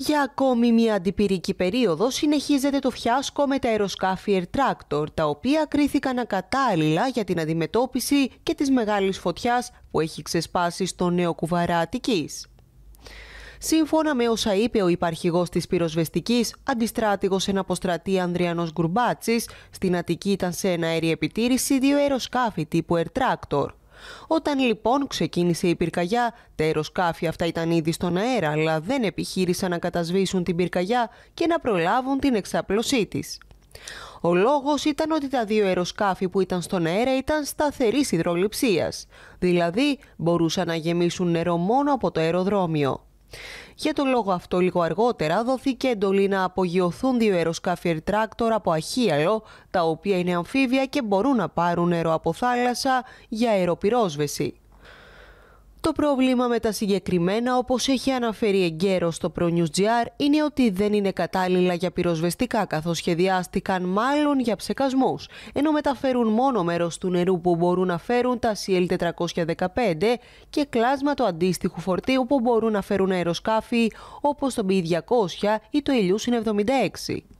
Για ακόμη μια αντιπυρική περίοδο συνεχίζεται το φιάσκο με τα αεροσκάφη Air Tractor, τα οποία κρίθηκαν ακατάλληλα για την αντιμετώπιση και της μεγάλης φωτιάς που έχει ξεσπάσει στο νέο κουβαρά Αττικής. Σύμφωνα με όσα είπε ο υπαρχηγός της πυροσβεστικής, αντιστράτηγος εν αποστρατή Ανδριανός Γκουρμπάτσης, στην Αττική ήταν σε ένα επιτήρηση δύο αεροσκάφη τύπου Air Tractor. Όταν λοιπόν ξεκίνησε η πυρκαγιά, τα αεροσκάφη αυτά ήταν ήδη στον αέρα, αλλά δεν επιχείρησαν να κατασβήσουν την πυρκαγιά και να προλάβουν την εξάπλωσή της. Ο λόγος ήταν ότι τα δύο αεροσκάφη που ήταν στον αέρα ήταν σταθερής υδροληψίας, δηλαδή μπορούσαν να γεμίσουν νερό μόνο από το αεροδρόμιο. Για τον λόγο αυτό, λίγο αργότερα δόθηκε εντολή να απογειωθούν δύο αεροσκάφη από Αχίαλο, τα οποία είναι αμφίβια και μπορούν να πάρουν νερό από θάλασσα για αεροπυρόσβεση το πρόβλημα με τα συγκεκριμένα, όπως έχει αναφέρει εγκαίρως στο ProNews.gr, είναι ότι δεν είναι κατάλληλα για πυροσβεστικά, καθώς σχεδιάστηκαν μάλλον για ψεκασμούς, ενώ μεταφέρουν μόνο μέρος του νερού που μπορούν να φέρουν τα CL415 και κλάσμα του αντίστοιχου φορτίου που μπορούν να φέρουν αεροσκάφη όπως το B200 ή το Ηλιούσιν 76.